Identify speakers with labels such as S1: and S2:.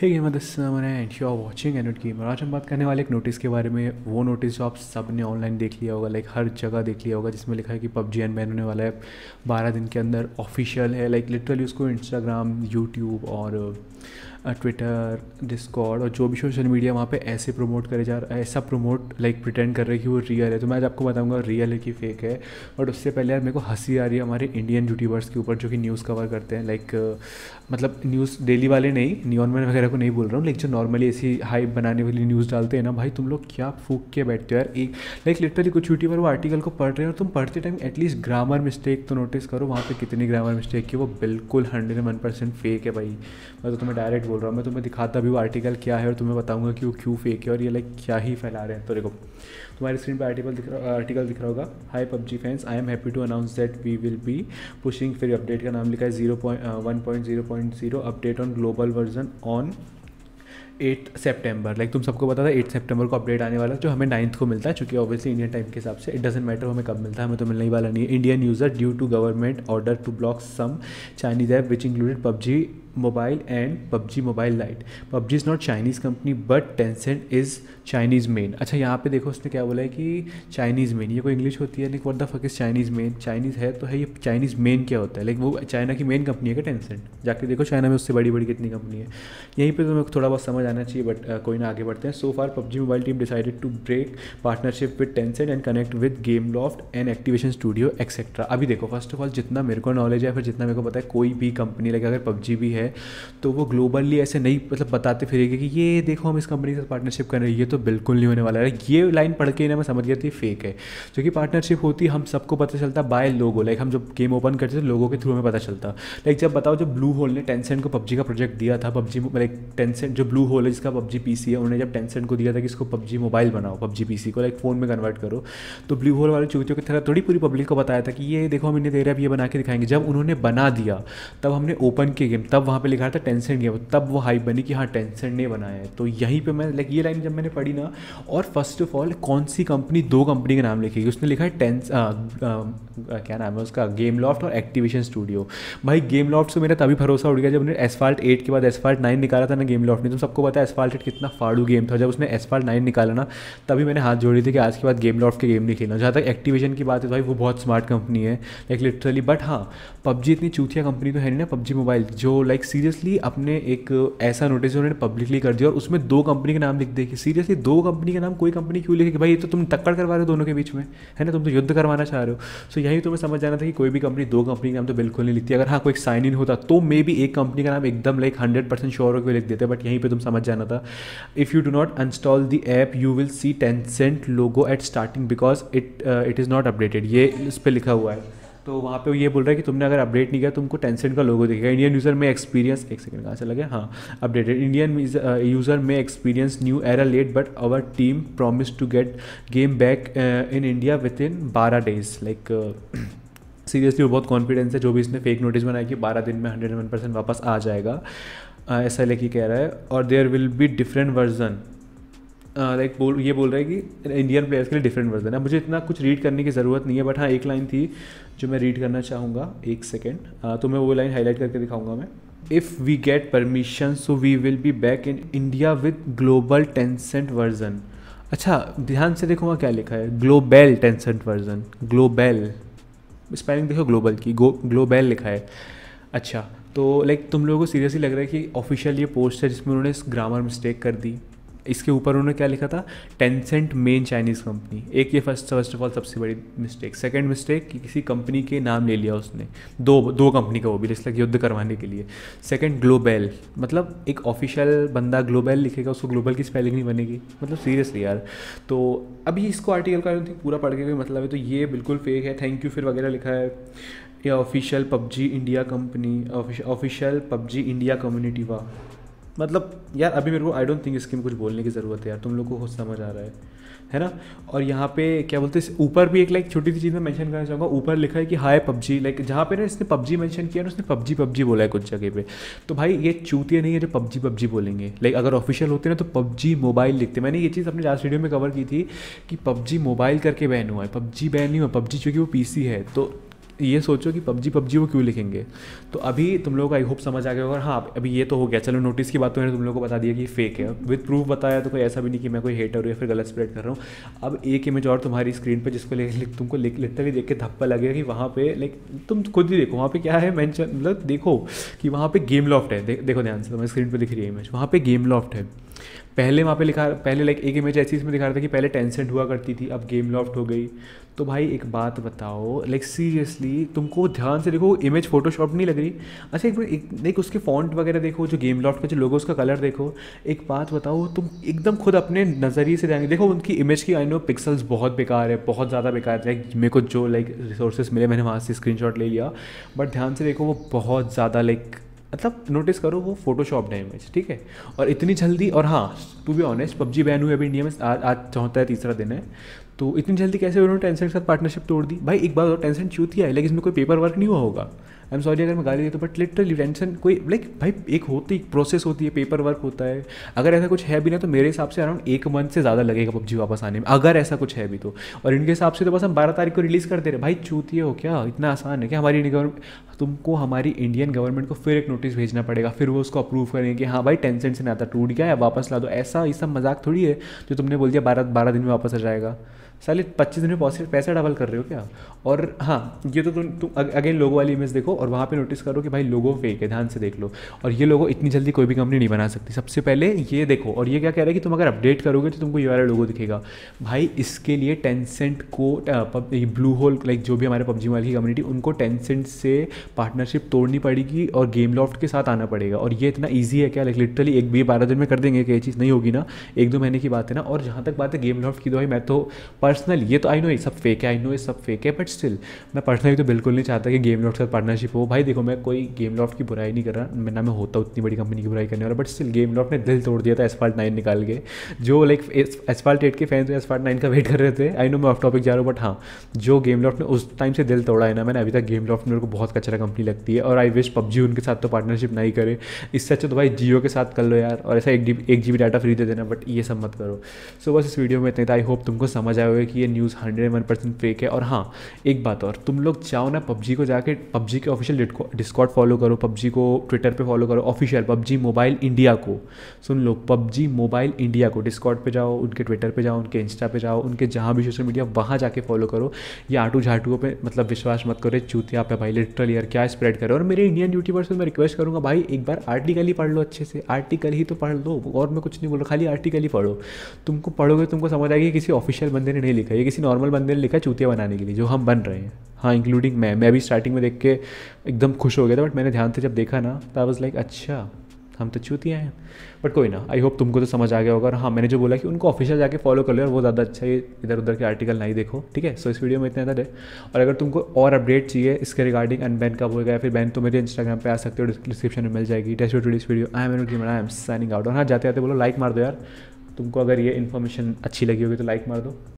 S1: हे मैं this Samar and you are watching and gamer आज हम बात करने वाले एक नोटिस के बारे में वो नोटिस जो आप सब ने ऑनलाइन देख लिया होगा लाइक हर जगह देख लिया होगा जिसमें लिखा है कि पबजी एंड बैन होने वाला है बारह दिन के अंदर ऑफिशियल है लाइक लिटरली उसको इंस्टाग्राम यूट्यूब और ट्विटर डिस्कॉर्ड और जो भी सोशल मीडिया वहाँ पे ऐसे प्रमोट करे जा रहा है ऐसा प्रमोट लाइक प्रिटेंड कर रहे हैं कि वो रियल है तो मैं आज आपको बताऊँगा रियल है कि फेक है और उससे पहले यार मेरे को हंसी आ रही है हमारे इंडियन यूट्यूबर्स के ऊपर जो कि न्यूज़ कवर करते हैं लाइक मतलब न्यूज़ डेली वाले नहीं न्यूनमैन वगैरह को नहीं बोल रहा हूँ लेकिन जो नॉर्मली ऐसी हाइप बनाने वाली न्यूज़ डालते हैं ना भाई तुम लोग क्या फूक के बैठते हो यार एक लाइक लिटरली कुछ यूट्यूबर वो आर्टिकल को पढ़ रहे हैं और तुम पढ़ते टाइम एटलीस्ट ग्रामर मिस्टेक तो नोटिस करो वहाँ पर कितनी ग्रामर मिस्टेक की वो बिल्कुल हंड्रेड वन परसेंट फेक है भाई मतलब तुम्हें डायरेक्ट बोल रहा हूँ मैं तुम्हें दिखाता भी वो आर्टिकल क्या है और तुम्हें बताऊँगा कि वो क्यों फेक है और ये लाइक क्या ही फैला रहे हैं तो देखो तुम्हारी स्क्रीन पर आर्टिकल दिख रहा आर्टिकल दिख रहा होगा hi PUBG fans I am happy to announce that we will be pushing फिर अपडेट का नाम लिखा है zero point one point zero point zero update on global version on eight September like तुम सबको बता था एट सेप्टेम्बर को अपडेट आने वाला जो हमें नाइन्थ को मिलता है चूँकि ऑब्वियसली इंडियन टाइम के हिसाब से इट डजेंट मैटर हमें कब मिलता है हमें तो मिलने वाला नहीं है Indian user due to government order to block some Chinese app which included PUBG Mobile and PUBG Mobile Lite PUBG is not Chinese company but Tencent is Chinese men अच्छा यहाँ पे देखो उसने क्या बोला है कि चाइनीज मेन ये कोई इंग्लिश होती है like what the fuck is Chinese men Chinese है तो है ये चाइनीज़ मेन क्या होता है लाइक वो चाइना की मेन कंपनी है क्या टेंसेंट जाके देखो चाइना में उससे बड़ी बड़ी कितनी कंपनी है यहीं पर तो मैं थोड़ा बहुत समझ आना चाहिए बट uh, कोई ना आगे बढ़ते हैं so far PUBG Mobile team decided to break partnership with Tencent and connect with Gameloft and Activision studio etcetera अभी देखो फर्स्ट ऑफ ऑल जितना मेरे को नॉलेज है फिर जितना मेरे को पता है कोई भी कंपनी लाइक अगर पबजी भी है है तो वो ग्लोबली ऐसे नहीं मतलब बताते फिरेंगे कि ये देखो हम इस कंपनी से पार्टनरशिप कर रहे हैं ये तो बिल्कुल नहीं होने वाला है ये लाइन पढ़ के ना मैं समझ गया थी फेक है क्योंकि पार्टनरशिप होती हम सबको पता चलता बाय लोगो लाइक हम जब गेम ओपन करते थे लोगों के थ्रू हमें पता चलता लाइक जब बताओ जब ब्लू होल ने टेंसेंट को पबजी का प्रोजेक्ट दिया था पबजी लाइक टेंसेंट जो ब्लू होल है जिसका पबजी पी है उन्होंने जब टेंसेंट को दिया था कि इसको पबजी मोबाइल बनाओ पबजी पी को लाइक फ़ोन में कन्वर्ट करो तो ब्लू होल वाले चूतियों की तरह थोड़ी पूरी पब्लिक को बताया था कि ये देखो हम इन्हें दे रहे हैं अब ये बना के दिखाएंगे जब उन्होंने बना दिया तब हमने ओपन किए गेम तब वहाँ पे लिखा था टेंसेंट गया तब वो हाइप बनी कि हाँ टेंसेंट ने बनाया है तो यहीं पे मैं लाइक ये लाइन जब मैंने पढ़ी ना और फर्स्ट ऑफ ऑल कौन सी कंपनी दो कंपनी का नाम लिखेगी उसने लिखा है टेंस आ, आ, क्या नाम है उसका गेम लॉफ्ट और एक्टिवेशन स्टूडियो भाई गेम लॉफ्ट से मेरा तभी भरोसा उड़ गया जब उन्होंने एसफाल्ट एट के बाद एसफाल्ट नाइन निकाला था ना गेम लॉफ्ट ने तो सबको पता है एसफाल्ट एट कितना फाड़ू गेम था जब उसने एसफाल्ट नाइन निकाला ना तभी मैंने हाथ जोड़ी थी कि आज के बाद गेम लॉफ्ट के गेम नहीं खेलना जहाँ तक एक्टिवेशन की बात है भाई वो बहुत स्मार्ट कंपनी है लाइक लिटरली बट हाँ पबजी इतनी चूतिया कंपनी तो है नहीं ना पबजी मोबाइल जो लाइक लाइक सीरियसली अपने एक ऐसा नोटिस उन्होंने पब्लिकली कर दिया और उसमें दो कंपनी के नाम लिख दे कि सीरियसली दो कंपनी का नाम कोई कंपनी क्यों लिखे कि भाई ये तो तुम टक्कर करवा रहे हो दोनों के बीच में है ना तुम तो युद्ध करवाना चाह रहे हो सो so, यही तुम्हें समझ जाना था कि कोई भी कंपनी दो कंपनी का नाम तो बिल्कुल नहीं लिखती अगर हाँ कोई साइन इन होता तो मे भी एक कंपनी का नाम एकदम लाइक हंड्रेड परसेंट श्योर होकर लिख देते बट यहीं पर तुम समझ जाना था if you do not uninstall the app you will see Tencent logo at starting because it it is not updated ये इस पर लिखा हुआ है तो वहाँ पे वो ये बोल रहा है कि तुमने अगर अपडेट नहीं किया तुमको टेंसेंट का लोगो दिखेगा इंडियन यूज़र में एक्सपीरियंस एक सेकंड कहाँ से लगे हाँ अपडेटेड इंडियन यूज़र में experience new era late but our team promise to get game back in India within बारह डेज लाइक सीरियसली वो बहुत कॉन्फिडेंस है जो भी इसने फेक नोटिस बनाया कि बारह दिन में हंड्रेड वन परसेंट वापस आ जाएगा uh, ऐसा लेके कह रहा है और there will be different version like बोल ये बोल रहा है कि इंडियन प्लेयर्स के लिए डिफरेंट वर्जन है मुझे इतना कुछ रीड करने की ज़रूरत नहीं है बट हाँ एक लाइन थी जो मैं रीड करना चाहूँगा एक सेकेंड तो मैं वो लाइन हाईलाइट करके दिखाऊँगा मैं if we get permission so we will be back in India with global Tencent version अच्छा ध्यान से देखूँगा क्या लिखा है global Tencent version global spelling देखो ग्लोबल की ग्लोबेल लिखा है अच्छा तो लाइक तुम लोगों को सीरियसली लग रहा है कि ऑफिशियल ये पोस्ट है जिसमें उन्होंने ग्रामर मिस्टेक कर दी इसके ऊपर उन्होंने क्या लिखा था टेंसेंट मेन चाइनीज़ कंपनी एक ये फर्स्ट फर्स्ट ऑफ ऑल सबसे बड़ी मिस्टेक सेकेंड मिस्टेक कि किसी कंपनी के नाम ले लिया उसने दो दो कंपनी का वो भी जिसका युद्ध करवाने के लिए सेकेंड ग्लोबेल मतलब एक ऑफिशियल बंदा ग्लोबेल लिखेगा उसको ग्लोबल की स्पेलिंग नहीं बनेगी मतलब सीरियसली यार तो अभी इसको आर्टिकल का थिंक पूरा पढ़ के कोई मतलब है तो ये बिल्कुल फेक है थैंक यू फिर वगैरह लिखा है या official PUBG India company official PUBG India community वाह मतलब यार अभी मेरे को आई डोंट थिंक इसकी में कुछ बोलने की ज़रूरत है यार तुम लोग को खुद समझ आ रहा है है ना और यहाँ पे क्या बोलते हैं ऊपर भी एक लाइक छोटी सी चीज़ मैं मेंशन करना चाहूँगा ऊपर लिखा है कि हाय पबजी लाइक जहाँ पे ना इसने पबजी मेंशन किया ना उसने पबजी पबजी बोला है कुछ जगह पे तो भाई ये चूतिया नहीं है जो पबजी पबजी बोलेंगे लाइक अगर ऑफिशियल होते ना तो पबजी मोबाइल लिखते मैंने ये चीज़ अपने लास्ट वीडियो में कवर की थी कि पबजी मोबाइल करके बैन हुआ है पबजी बैन नहीं हुआ पबजी चूँकि वो पी है तो ये सोचो कि पबजी पबजी वो क्यों लिखेंगे तो अभी तुम लोगों को आई होप समझ आ गया और हाँ अभी ये तो हो गया चलो नोटिस की बात तो मैंने तुम लोगों को बता दिया कि फेक है विद प्रूफ बताया तो कोई ऐसा भी नहीं कि मैं कोई हेटर या फिर गलत स्प्रेड कर रहा हूँ अब एक इमेज और तुम्हारी स्क्रीन पर जिसको तुमको लिटरली देख के धप्पा लगेगा कि वहाँ पे लाइक तुम खुद ही देखो वहाँ पे क्या है मैंशन मतलब देखो कि वहाँ पे गेम लॉफ्ट है देखो ध्यान से तुम्हारी स्क्रीन पर दिख रही है इमेज वहाँ पे गेम लॉफ्ट है पहले वहाँ पे लिखा पहले लाइक एक इमेज ऐसी इसमें दिखा रहा था कि पहले टेंसेंट हुआ करती थी अब गेम लॉफ्ट हो गई तो भाई एक बात बताओ लाइक सीरियसली तुमको ध्यान से देखो इमेज फोटोशॉप नहीं लग रही अच्छा एक मिनट एक उसके फॉन्ट वगैरह देखो जो गेम लॉफ्ट का जो लोगो उसका कलर देखो एक बात बताओ तुम एकदम खुद अपने नज़रिए से जाएंगे देखो उनकी इमेज की आई नो पिक्सल्स बहुत बेकार है बहुत ज़्यादा बेकार है लाइक मेरे को जो लाइक रिसोर्सेज मिले मैंने वहाँ से स्क्रीन ले लिया बट ध्यान से देखो वो बहुत ज़्यादा लाइक मतलब नोटिस करो वो फोटोशॉप है इमेज ठीक है और इतनी जल्दी और हाँ to be honest PUBG ban हुए अभी इंडिया में आज आज चौथा है तीसरा दिन है तो इतनी जल्दी कैसे उन्होंने टेंसन के साथ पार्टनरशिप तोड़ दी भाई एक बार और टेंसन चूत ही आई लेकिन इसमें कोई पेपर वर्क नहीं हुआ होगा आई एम सॉरी अगर मैं गाली देता हूँ बट लिटरली टेंशन कोई लाइक भाई एक होती एक प्रोसेस होती है पेपर वर्क होता है अगर ऐसा कुछ है भी ना तो मेरे हिसाब से अराउंड एक मंथ से ज़्यादा लगेगा पबजी वापस आने में अगर ऐसा कुछ है भी तो और इनके हिसाब से तो बस हम बारह तारीख को रिलीज़ कर दे रहे भाई चूती हो क्या इतना आसान है क्या हमारी इंडियन गवर्नमेंट तुमको हमारी इंडियन गवर्नमेंट को फिर एक नोटिस भेजना पड़ेगा फिर वो उसको अप्रूव करेंगे कि हाँ भाई टेंसेंट से नाता टूट गया या वापस ला दो ऐसा ये सब मजाक थोड़ी है जो तुमने बोल दिया बारह बारह दिन में वापस आ जाएगा साले पच्चीस दिन में पॉजिटिव पैसा डबल कर रहे हो क्या और हाँ ये तो तुम तुम अगेन लोगो वाली इमेज देखो और वहाँ पे नोटिस करो कि भाई लोगो फेक है ध्यान से देख लो और ये लोगो इतनी जल्दी कोई भी कंपनी नहीं बना सकती सबसे पहले ये देखो और ये क्या कह रहा है कि तुम अगर अपडेट करोगे तो तुमको ये वाला लोगो दिखेगा भाई इसके लिए टेंसेंट को ब्लू होल लाइक जो भी हमारे पबजी मोबाइल की कम्युनिटी उनको टेंसेंट से पार्टनरशिप तोड़नी पड़ेगी और गेम लॉफ्ट के साथ आना पड़ेगा और ये इतना ईजी है क्या लाइक लिटरली एक भी बारह दिन में कर देंगे कि ये चीज़ नहीं होगी ना एक दो महीने की बात है ना और जहाँ तक बात है गेम लॉफ्ट की तो भाई मैं तो पर पर्सनली ये तो आई नो ये सब फेक है आई नो ये सब फेक है बट स्टिल मैं पर्सनली तो बिल्कुल नहीं चाहता कि गेम लॉफ्ट के साथ पार्टनरशिप हो भाई देखो मैं कोई गेम लॉफ्ट की बुराई नहीं कर रहा मैं ना मैं होता उतनी बड़ी कंपनी की बुराई करने वाला बट स्टिल गेम लॉफ्ट ने दिल तोड़ दिया था एसफाल्ट नाइन निकाल के जो लाइक एसफाल्ट एट के फैंस एसफाल्ट नाइन का वेट कर रहे थे आई नो मैं ऑफ टॉपिक जा रहा हूँ बट हाँ जो गेम लॉफ्ट ने उस टाइम से दिल तोड़ा है ना मैंने अभी तक गेम लॉफ्ट मेरे को बहुत कचरा कंपनी लगती है और आई विश पबजी उनके साथ तो पार्टनरशिप नहीं करे इससे अच्छा तो भाई जियो के साथ कर लो यार और ऐसा एक एक जी डाटा फ्री दे देना बट ये सब मत करो सो बस इस वीडियो में इतना आई होप तुमको समझ आए हो कि ये news hundred one percent fake है और हाँ एक बात और तुम लोग चाहो ना पबजी को जाके पबजी के ऑफिशियल डिस्कॉट फॉलो करो पबजी को ट्विटर पे फॉलो करो ऑफिशियल पबजी मोबाइल इंडिया को सुन लो पबजी मोबाइल इंडिया को डिस्कॉट पे जाओ उनके ट्विटर पे जाओ उनके इंस्टा पे जाओ उनके जहाँ भी सोशल मीडिया वहाँ जाके फॉलो करो ये आटू झाटुओं पर मतलब विश्वास मत करो चूतिया पे भाई लिटरल यार क्या स्प्रेड करो और मेरे इंडियन यूट्यूबर से मैं रिक्वेस्ट करूँगा भाई एक बार आर्टिकल ही पढ़ लो अच्छे से आर्टिकल ही तो पढ़ लो और मैं कुछ नहीं बोल रहा खाली आर्टिकल ही पढ़ो तुमको पढ़ोगे तुमको समझ आएगी किसी ऑफिशियल बंदे ने नहीं नहीं लिखा ये किसी नॉर्मल बंदे ने लिखा चूतिया बनाने के लिए जो हम बन रहे हैं हाँ इंक्लूडिंग मैं मैं भी स्टार्टिंग में देख के एकदम खुश हो गया था बट मैंने ध्यान से जब देखा ना तो आई वॉज लाइक अच्छा हम तो चूतिया हैं बट कोई ना आई होप तुमको तो समझ आ गया होगा और हाँ मैंने जो बोला कि उनको ऑफिशियल जाके फॉलो कर लो और वो ज़्यादा अच्छा है इधर उधर के आर्टिकल नहीं देखो ठीक है सो इस वीडियो में इतना इधर है और अगर तुमको और अपडेट चाहिए इसके रिगार्डिंग अनबैन कब होगा या फिर बैन तो मेरे इंस्टाग्राम पर आ सकते हो डिस्क्रिप्शन में मिल जाएगी test to this video I am I am signing out और हाँ जाते आते बोलो लाइक मार दो यार तुमको अगर ये इन्फॉर्मेशन अच्छी लगी होगी तो लाइक मार दो